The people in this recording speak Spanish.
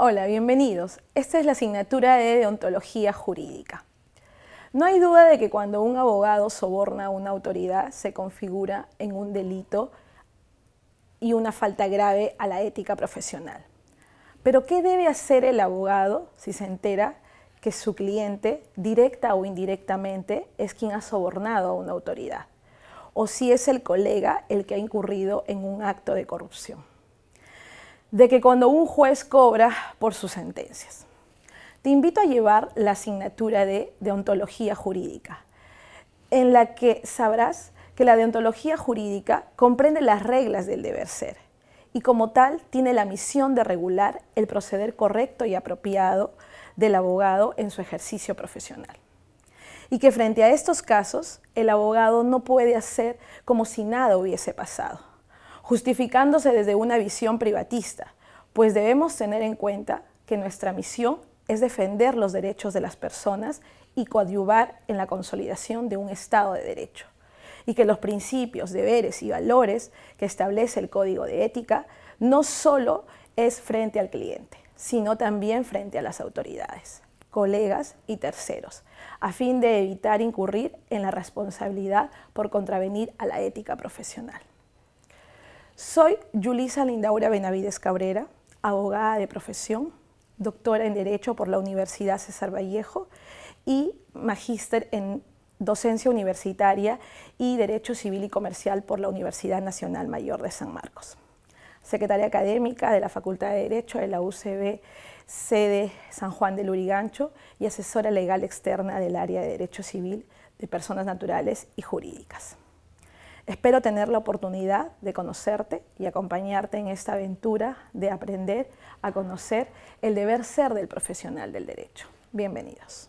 Hola, bienvenidos. Esta es la asignatura de deontología jurídica. No hay duda de que cuando un abogado soborna a una autoridad se configura en un delito y una falta grave a la ética profesional. Pero ¿qué debe hacer el abogado si se entera que su cliente, directa o indirectamente, es quien ha sobornado a una autoridad? O si es el colega el que ha incurrido en un acto de corrupción de que cuando un juez cobra por sus sentencias. Te invito a llevar la asignatura de deontología jurídica, en la que sabrás que la deontología jurídica comprende las reglas del deber ser y como tal tiene la misión de regular el proceder correcto y apropiado del abogado en su ejercicio profesional. Y que frente a estos casos, el abogado no puede hacer como si nada hubiese pasado justificándose desde una visión privatista, pues debemos tener en cuenta que nuestra misión es defender los derechos de las personas y coadyuvar en la consolidación de un Estado de Derecho, y que los principios, deberes y valores que establece el Código de Ética no solo es frente al cliente, sino también frente a las autoridades, colegas y terceros, a fin de evitar incurrir en la responsabilidad por contravenir a la ética profesional. Soy Julisa Lindaura Benavides Cabrera, abogada de profesión, doctora en Derecho por la Universidad César Vallejo y magíster en docencia universitaria y Derecho Civil y Comercial por la Universidad Nacional Mayor de San Marcos. Secretaria académica de la Facultad de Derecho de la UCB, sede San Juan del Lurigancho y asesora legal externa del área de Derecho Civil de Personas Naturales y Jurídicas. Espero tener la oportunidad de conocerte y acompañarte en esta aventura de aprender a conocer el deber ser del profesional del derecho. Bienvenidos.